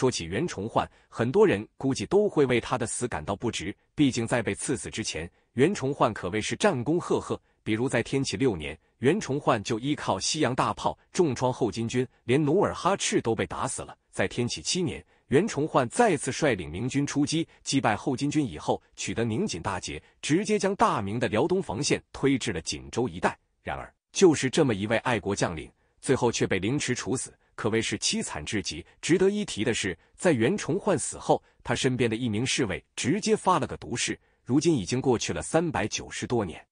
说起袁崇焕，很多人估计都会为他的死感到不值。毕竟在被赐死之前，袁崇焕可谓是战功赫赫。比如在天启六年，袁崇焕就依靠西洋大炮重创后金军，连努尔哈赤都被打死了。在天启七年，袁崇焕再次率领明军出击，击败后金军以后，取得宁锦大捷，直接将大明的辽东防线推至了锦州一带。然而，就是这么一位爱国将领。最后却被凌迟处死，可谓是凄惨至极。值得一提的是，在袁崇焕死后，他身边的一名侍卫直接发了个毒誓。如今已经过去了三百九十多年，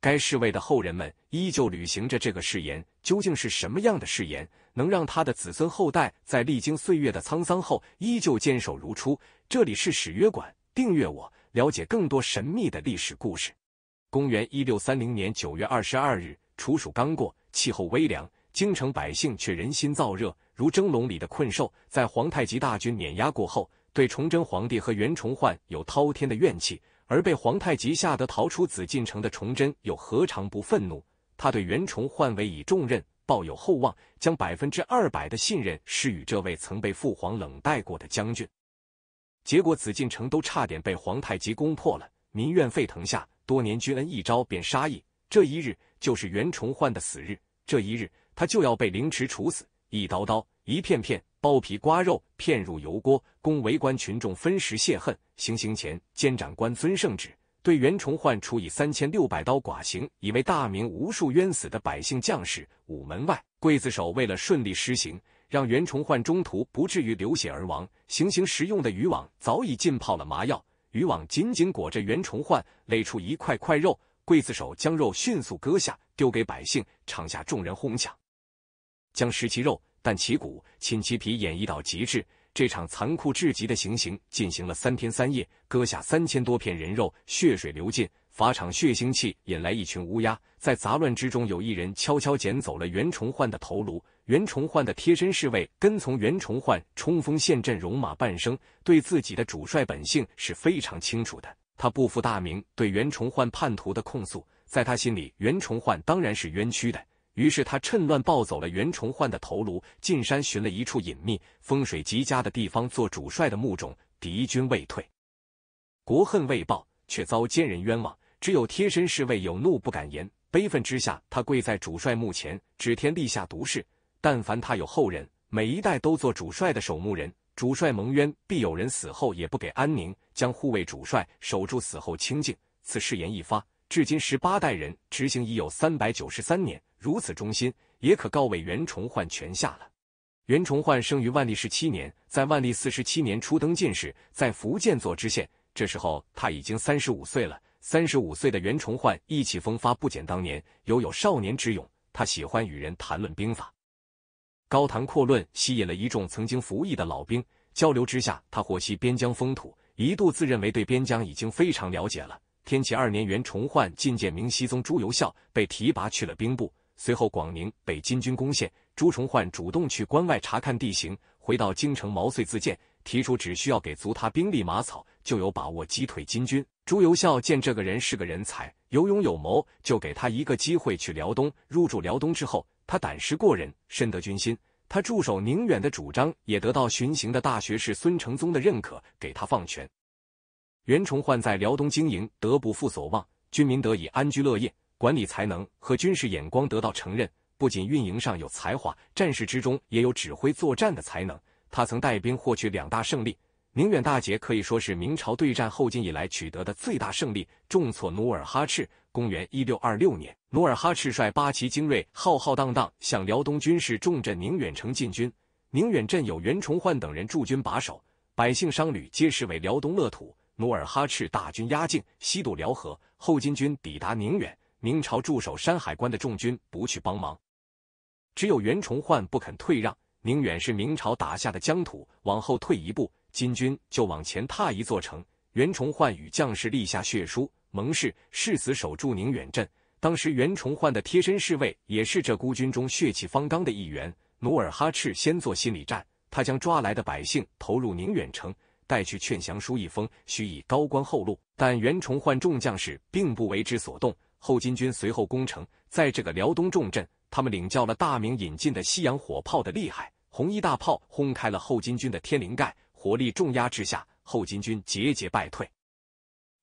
该侍卫的后人们依旧履行着这个誓言。究竟是什么样的誓言，能让他的子孙后代在历经岁月的沧桑后依旧坚守如初？这里是史约馆，订阅我，了解更多神秘的历史故事。公元一六三零年九月二十二日，处暑刚过，气候微凉。京城百姓却人心燥热，如蒸笼里的困兽。在皇太极大军碾压过后，对崇祯皇帝和袁崇焕有滔天的怨气。而被皇太极吓得逃出紫禁城的崇祯，又何尝不愤怒？他对袁崇焕委以重任，抱有厚望，将百分之二百的信任施与这位曾被父皇冷待过的将军。结果，紫禁城都差点被皇太极攻破了。民怨沸腾下，多年君恩一朝便杀意。这一日，就是袁崇焕的死日。这一日。他就要被凌迟处死，一刀刀，一片片，剥皮刮肉，片入油锅，供围观群众分食泄恨。行刑前，监斩官孙圣旨，对袁崇焕处以三千六百刀剐刑，以为大明无数冤死的百姓将士。午门外，刽子手为了顺利施行，让袁崇焕中途不至于流血而亡。行刑时用的渔网早已浸泡了麻药，渔网紧紧裹着袁崇焕，勒出一块块肉。刽子手将肉迅速割下，丢给百姓，场下众人哄抢。将食其肉，但其骨，寝其皮，演绎到极致。这场残酷至极的行刑进行了三天三夜，割下三千多片人肉，血水流尽，法场血腥气引来一群乌鸦。在杂乱之中，有一人悄悄捡走了袁崇焕的头颅。袁崇焕的贴身侍卫跟从袁崇焕冲锋陷阵，戎马半生，对自己的主帅本性是非常清楚的。他不服大明对袁崇焕叛徒的控诉，在他心里，袁崇焕当然是冤屈的。于是他趁乱抱走了袁崇焕的头颅，进山寻了一处隐秘、风水极佳的地方做主帅的墓冢。敌军未退，国恨未报，却遭奸人冤枉。只有贴身侍卫有怒不敢言，悲愤之下，他跪在主帅墓前，指天立下毒誓：但凡他有后人，每一代都做主帅的守墓人。主帅蒙冤，必有人死后也不给安宁，将护卫主帅守住死后清净。此誓言一发，至今十八代人执行已有三百九十三年。如此忠心，也可告慰袁崇焕泉下了。袁崇焕生于万历十七年，在万历四十七年初登进士，在福建做知县。这时候他已经三十五岁了。三十五岁的袁崇焕意气风发，不减当年，犹有少年之勇。他喜欢与人谈论兵法，高谈阔论，吸引了一众曾经服役的老兵。交流之下，他获悉边疆风土，一度自认为对边疆已经非常了解了。天启二年，袁崇焕觐见明熹宗朱由校，被提拔去了兵部。随后，广宁被金军攻陷，朱重焕主动去关外查看地形，回到京城毛遂自荐，提出只需要给足他兵力马草，就有把握击退金军。朱由校见这个人是个人才，有勇有谋，就给他一个机会去辽东。入住辽东之后，他胆识过人，深得军心。他驻守宁远的主张也得到巡行的大学士孙承宗的认可，给他放权。袁崇焕在辽东经营得不负所望，军民得以安居乐业。管理才能和军事眼光得到承认，不仅运营上有才华，战事之中也有指挥作战的才能。他曾带兵获取两大胜利，宁远大捷可以说是明朝对战后金以来取得的最大胜利，重挫努尔哈赤。公元一六二六年，努尔哈赤率八旗精锐浩浩荡荡向辽东军事重镇宁远城进军。宁远镇有袁崇焕等人驻军把守，百姓商旅皆视为辽东乐土。努尔哈赤大军压境，西渡辽河，后金军抵达宁远。明朝驻守山海关的众军不去帮忙，只有袁崇焕不肯退让。宁远是明朝打下的疆土，往后退一步，金军就往前踏一座城。袁崇焕与将士立下血书，盟誓，誓死守住宁远镇。当时，袁崇焕的贴身侍卫也是这孤军中血气方刚的一员。努尔哈赤先做心理战，他将抓来的百姓投入宁远城，带去劝降书一封，许以高官厚禄，但袁崇焕众将士并不为之所动。后金军随后攻城，在这个辽东重镇，他们领教了大明引进的西洋火炮的厉害。红衣大炮轰开了后金军的天灵盖，火力重压之下，后金军节节败退。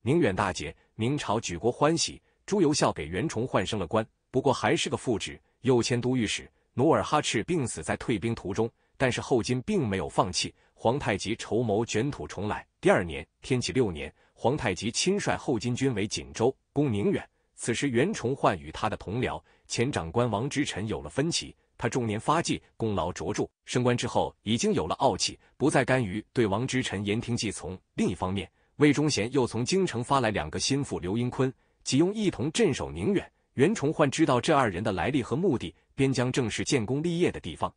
宁远大捷，明朝举国欢喜。朱由校给袁崇焕升了官，不过还是个副职，右迁都御史。努尔哈赤病死在退兵途中，但是后金并没有放弃。皇太极筹谋卷土重来。第二年，天启六年，皇太极亲率后金军为锦州攻宁远。此时，袁崇焕与他的同僚前长官王之臣有了分歧。他中年发迹，功劳卓著，升官之后已经有了傲气，不再甘于对王之臣言听计从。另一方面，魏忠贤又从京城发来两个心腹刘英坤，启用一同镇守宁远。袁崇焕知道这二人的来历和目的，边疆正是建功立业的地方，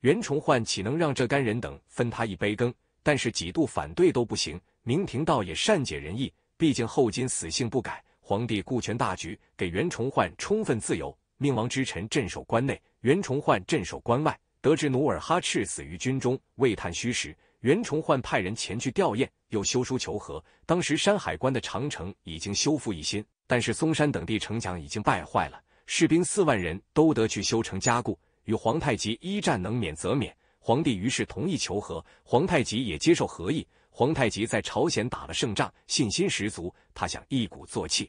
袁崇焕岂能让这干人等分他一杯羹？但是几度反对都不行。明廷倒也善解人意，毕竟后金死性不改。皇帝顾全大局，给袁崇焕充分自由，命王之臣镇守关内，袁崇焕镇守关外。得知努尔哈赤死于军中，未探虚实，袁崇焕派人前去吊唁，又修书求和。当时山海关的长城已经修复一新，但是嵩山等地城墙已经败坏了，士兵四万人都得去修城加固。与皇太极一战能免则免，皇帝于是同意求和，皇太极也接受和议。皇太极在朝鲜打了胜仗，信心十足，他想一鼓作气。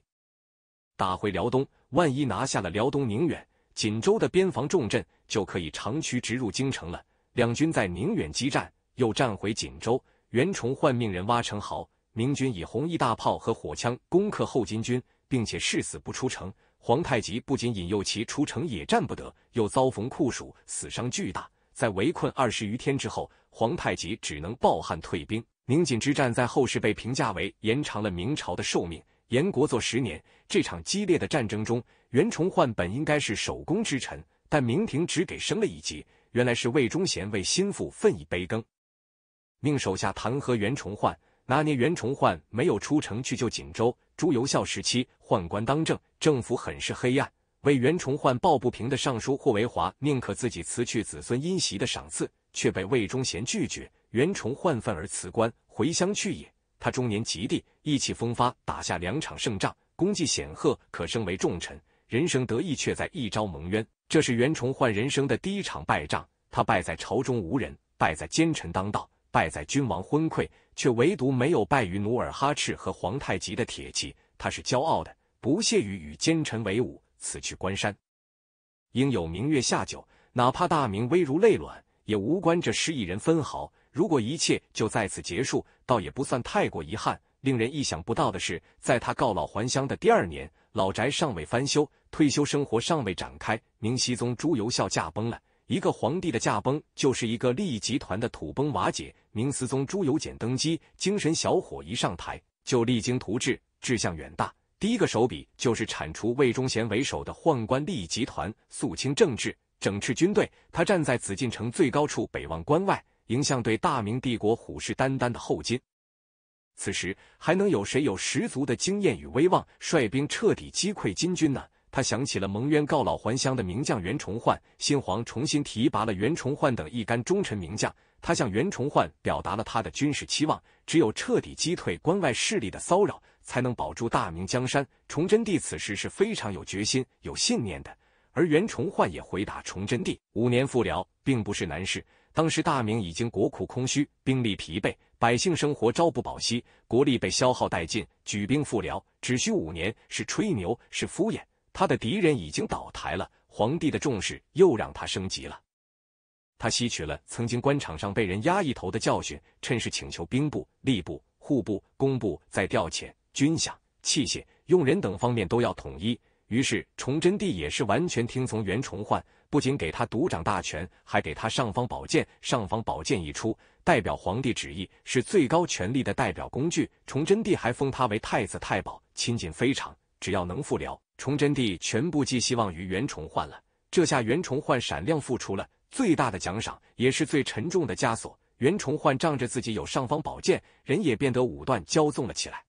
打回辽东，万一拿下了辽东宁远、锦州的边防重镇，就可以长驱直入京城了。两军在宁远激战，又战回锦州。袁崇焕命人挖城壕，明军以红衣大炮和火枪攻克后金军，并且誓死不出城。皇太极不仅引诱其出城，野战不得，又遭逢酷暑，死伤巨大。在围困二十余天之后，皇太极只能抱憾退兵。宁锦之战在后世被评价为延长了明朝的寿命。延国做十年，这场激烈的战争中，袁崇焕本应该是首功之臣，但明廷只给升了一级。原来是魏忠贤为心腹分一杯羹，命手下弹劾袁崇焕，拿捏袁崇焕没有出城去救锦州。朱由校时期，宦官当政，政府很是黑暗。为袁崇焕抱不平的尚书霍维华，宁可自己辞去子孙荫袭的赏赐，却被魏忠贤拒绝。袁崇焕愤而辞官，回乡去也。他中年极地，意气风发，打下两场胜仗，功绩显赫，可升为重臣。人生得意却在一朝蒙冤，这是袁崇焕人生的第一场败仗。他败在朝中无人，败在奸臣当道，败在君王昏聩，却唯独没有败于努尔哈赤和皇太极的铁骑。他是骄傲的，不屑于与奸臣为伍。此去关山，应有明月下酒。哪怕大明微如泪卵，也无关这失意人分毫。如果一切就在此结束，倒也不算太过遗憾。令人意想不到的是，在他告老还乡的第二年，老宅尚未翻修，退休生活尚未展开。明熹宗朱由校驾崩了，一个皇帝的驾崩，就是一个利益集团的土崩瓦解。明思宗朱由检登基，精神小伙一上台就励精图治，志向远大。第一个手笔就是铲除魏忠贤为首的宦官利益集团，肃清政治，整治军队。他站在紫禁城最高处北望关外。迎向对大明帝国虎视眈眈的后金，此时还能有谁有十足的经验与威望，率兵彻底击溃金军呢？他想起了蒙冤告老还乡的名将袁崇焕，新皇重新提拔了袁崇焕等一干忠臣名将。他向袁崇焕表达了他的军事期望：只有彻底击退关外势力的骚扰，才能保住大明江山。崇祯帝此时是非常有决心、有信念的，而袁崇焕也回答崇祯帝：“五年复辽，并不是难事。”当时大明已经国库空虚，兵力疲惫，百姓生活朝不保夕，国力被消耗殆尽。举兵复辽只需五年，是吹牛，是敷衍。他的敌人已经倒台了，皇帝的重视又让他升级了。他吸取了曾经官场上被人压一头的教训，趁势请求兵部、吏部、户部、工部在调遣、军饷、器械、用人等方面都要统一。于是崇祯帝也是完全听从袁崇焕。不仅给他独掌大权，还给他尚方宝剑。尚方宝剑一出，代表皇帝旨意，是最高权力的代表工具。崇祯帝还封他为太子太保，亲近非常。只要能复辽，崇祯帝全部寄希望于袁崇焕了。这下袁崇焕闪亮复出了，最大的奖赏，也是最沉重的枷锁。袁崇焕仗着自己有尚方宝剑，人也变得武断骄纵了起来。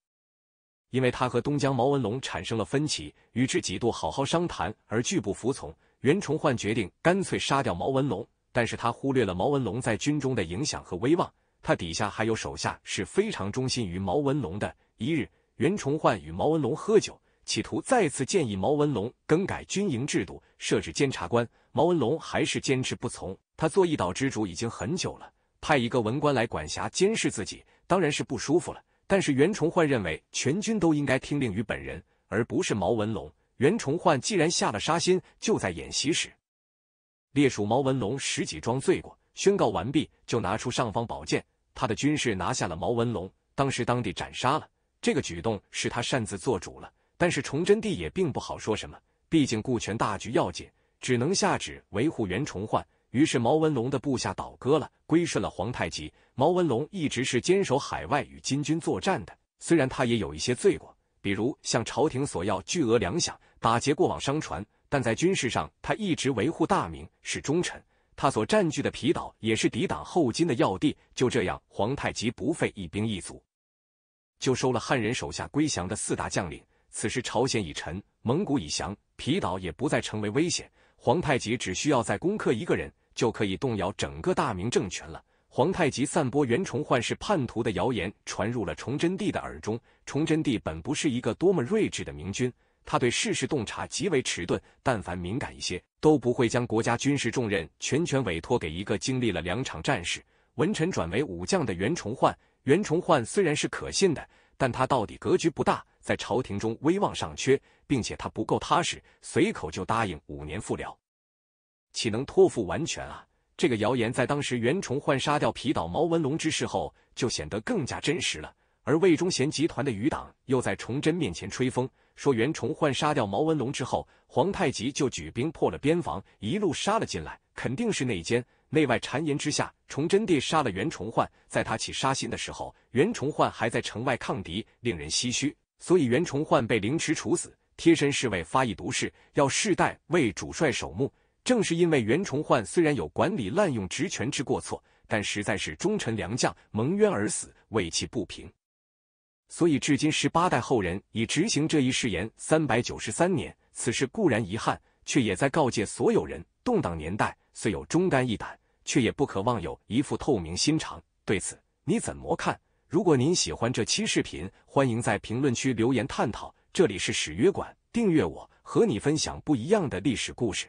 因为他和东江毛文龙产生了分歧，与之几度好好商谈，而拒不服从。袁崇焕决定干脆杀掉毛文龙，但是他忽略了毛文龙在军中的影响和威望，他底下还有手下是非常忠心于毛文龙的。一日，袁崇焕与毛文龙喝酒，企图再次建议毛文龙更改军营制度，设置监察官。毛文龙还是坚持不从。他做一岛之主已经很久了，派一个文官来管辖监视自己，当然是不舒服了。但是袁崇焕认为全军都应该听令于本人，而不是毛文龙。袁崇焕既然下了杀心，就在演习时列属毛文龙十几桩罪过，宣告完毕，就拿出尚方宝剑，他的军士拿下了毛文龙，当时当地斩杀了。这个举动是他擅自做主了，但是崇祯帝也并不好说什么，毕竟顾全大局要紧，只能下旨维护袁崇焕。于是毛文龙的部下倒戈了，归顺了皇太极。毛文龙一直是坚守海外与金军作战的，虽然他也有一些罪过。比如向朝廷索要巨额粮饷，打劫过往商船，但在军事上他一直维护大明，是忠臣。他所占据的皮岛也是抵挡后金的要地。就这样，皇太极不费一兵一卒，就收了汉人手下归降的四大将领。此时朝鲜已沉，蒙古已降，皮岛也不再成为危险。皇太极只需要再攻克一个人，就可以动摇整个大明政权了。皇太极散播袁崇焕是叛徒的谣言传入了崇祯帝的耳中。崇祯帝本不是一个多么睿智的明君，他对世事洞察极为迟钝，但凡敏感一些，都不会将国家军事重任全权委托给一个经历了两场战事、文臣转为武将的袁崇焕。袁崇焕虽然是可信的，但他到底格局不大，在朝廷中威望尚缺，并且他不够踏实，随口就答应五年复辽，岂能托付完全啊？这个谣言在当时袁崇焕杀掉皮岛毛文龙之事后，就显得更加真实了。而魏忠贤集团的余党又在崇祯面前吹风，说袁崇焕杀掉毛文龙之后，皇太极就举兵破了边防，一路杀了进来，肯定是内奸。内外谗言之下，崇祯帝杀了袁崇焕。在他起杀心的时候，袁崇焕还在城外抗敌，令人唏嘘。所以袁崇焕被凌迟处死，贴身侍卫发一毒誓，要世代为主帅守墓。正是因为袁崇焕虽然有管理滥用职权之过错，但实在是忠臣良将，蒙冤而死，为其不平。所以至今十八代后人已执行这一誓言三百九十三年。此事固然遗憾，却也在告诫所有人：动荡年代虽有忠肝义胆，却也不可望有一副透明心肠。对此你怎么看？如果您喜欢这期视频，欢迎在评论区留言探讨。这里是史约馆，订阅我，和你分享不一样的历史故事。